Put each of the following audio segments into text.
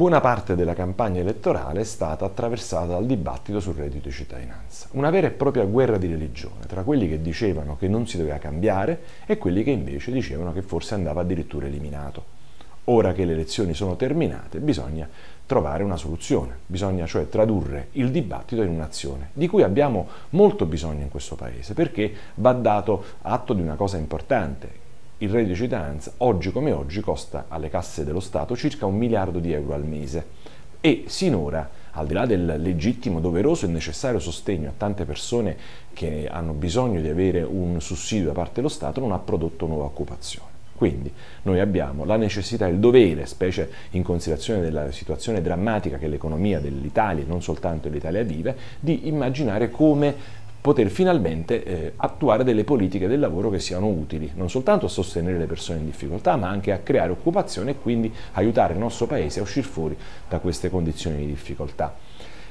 Buona parte della campagna elettorale è stata attraversata dal dibattito sul reddito di cittadinanza, una vera e propria guerra di religione tra quelli che dicevano che non si doveva cambiare e quelli che invece dicevano che forse andava addirittura eliminato. Ora che le elezioni sono terminate bisogna trovare una soluzione, bisogna cioè tradurre il dibattito in un'azione, di cui abbiamo molto bisogno in questo Paese, perché va dato atto di una cosa importante, il reddito di cittadinanza oggi come oggi costa alle casse dello Stato circa un miliardo di euro al mese e sinora, al di là del legittimo, doveroso e necessario sostegno a tante persone che hanno bisogno di avere un sussidio da parte dello Stato, non ha prodotto nuova occupazione. Quindi noi abbiamo la necessità e il dovere, specie in considerazione della situazione drammatica che l'economia dell'Italia, e non soltanto dell'Italia vive, di immaginare come poter finalmente eh, attuare delle politiche del lavoro che siano utili, non soltanto a sostenere le persone in difficoltà, ma anche a creare occupazione e quindi aiutare il nostro Paese a uscire fuori da queste condizioni di difficoltà.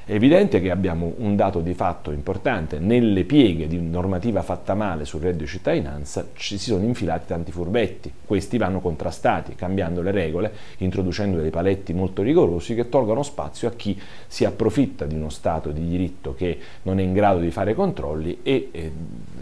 È evidente che abbiamo un dato di fatto importante, nelle pieghe di normativa fatta male sul reddito di cittadinanza ci si sono infilati tanti furbetti, questi vanno contrastati cambiando le regole, introducendo dei paletti molto rigorosi che tolgono spazio a chi si approfitta di uno Stato di diritto che non è in grado di fare controlli e eh,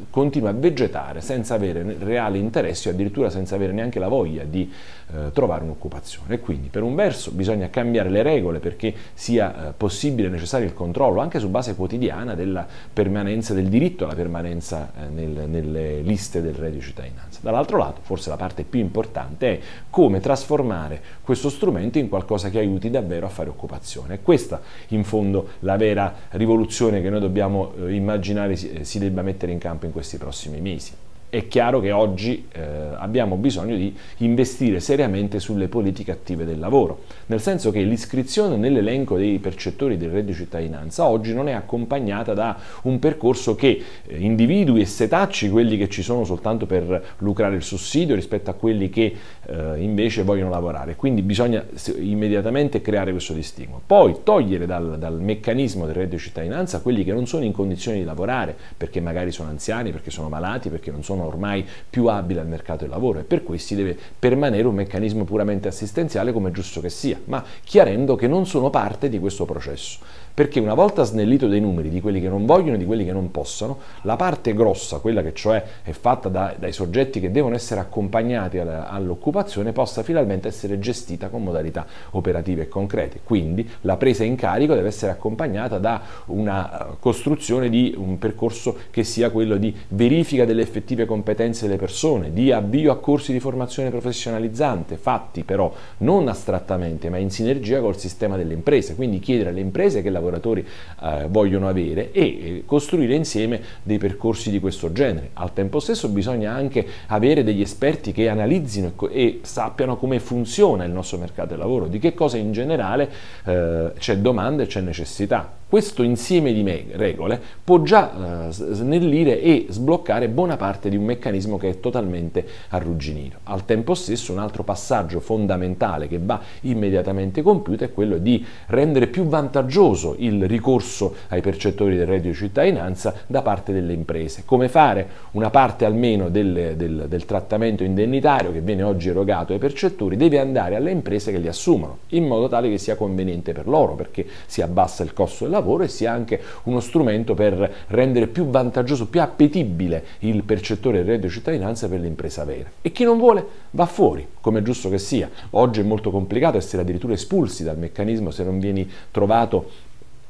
continua a vegetare senza avere reali interessi o addirittura senza avere neanche la voglia di eh, trovare un'occupazione. Quindi per un verso bisogna cambiare le regole perché sia eh, possibile e necessario rafforzare il controllo anche su base quotidiana della permanenza, del diritto alla permanenza eh, nel, nelle liste del reddito cittadinanza. Dall'altro lato, forse la parte più importante è come trasformare questo strumento in qualcosa che aiuti davvero a fare occupazione. E questa in fondo la vera rivoluzione che noi dobbiamo eh, immaginare eh, si debba mettere in campo in questi prossimi mesi è chiaro che oggi eh, abbiamo bisogno di investire seriamente sulle politiche attive del lavoro, nel senso che l'iscrizione nell'elenco dei percettori del reddito cittadinanza oggi non è accompagnata da un percorso che eh, individui e setacci quelli che ci sono soltanto per lucrare il sussidio rispetto a quelli che eh, invece vogliono lavorare, quindi bisogna immediatamente creare questo distinguo. Poi togliere dal, dal meccanismo del reddito cittadinanza quelli che non sono in condizioni di lavorare, perché magari sono anziani, perché sono malati, perché non sono sono ormai più abili al mercato del lavoro e per questi deve permanere un meccanismo puramente assistenziale come è giusto che sia, ma chiarendo che non sono parte di questo processo. Perché una volta snellito dei numeri di quelli che non vogliono e di quelli che non possono, la parte grossa, quella che cioè è fatta da, dai soggetti che devono essere accompagnati all'occupazione, possa finalmente essere gestita con modalità operative e concrete. Quindi la presa in carico deve essere accompagnata da una eh, costruzione di un percorso che sia quello di verifica delle effettive competenze delle persone, di avvio a corsi di formazione professionalizzante, fatti però non astrattamente ma in sinergia col sistema delle imprese, quindi chiedere alle imprese che lavoratori eh, vogliono avere e costruire insieme dei percorsi di questo genere. Al tempo stesso bisogna anche avere degli esperti che analizzino e, sappiano come funziona il nostro mercato del lavoro, di che cosa in generale eh, c'è domanda e c'è necessità. Questo insieme di regole può già eh, snellire e sbloccare buona parte di di un meccanismo che è totalmente arrugginito. Al tempo stesso un altro passaggio fondamentale che va immediatamente compiuto è quello di rendere più vantaggioso il ricorso ai percettori del reddito di cittadinanza da parte delle imprese. Come fare? Una parte almeno del, del, del trattamento indennitario che viene oggi erogato ai percettori deve andare alle imprese che li assumono, in modo tale che sia conveniente per loro, perché si abbassa il costo del lavoro e sia anche uno strumento per rendere più vantaggioso, più appetibile il percettore settore del reddito cittadinanza per l'impresa vera. E chi non vuole va fuori, come è giusto che sia. Oggi è molto complicato essere addirittura espulsi dal meccanismo se non vieni trovato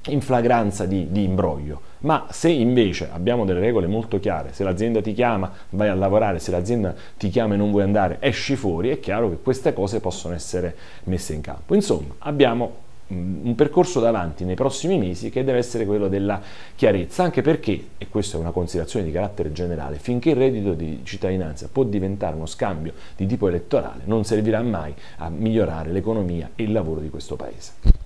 in flagranza di, di, imbroglio. Ma se invece abbiamo delle regole molto chiare, se l'azienda ti chiama vai a lavorare, se l'azienda ti chiama e non vuoi andare esci fuori, è chiaro che queste cose possono essere messe in campo. Insomma, abbiamo un percorso davanti nei prossimi mesi che deve essere quello della chiarezza, anche perché, e questa è una considerazione di carattere generale, finché il reddito di cittadinanza può diventare uno scambio di tipo elettorale, non servirà mai a migliorare l'economia e il lavoro di questo Paese.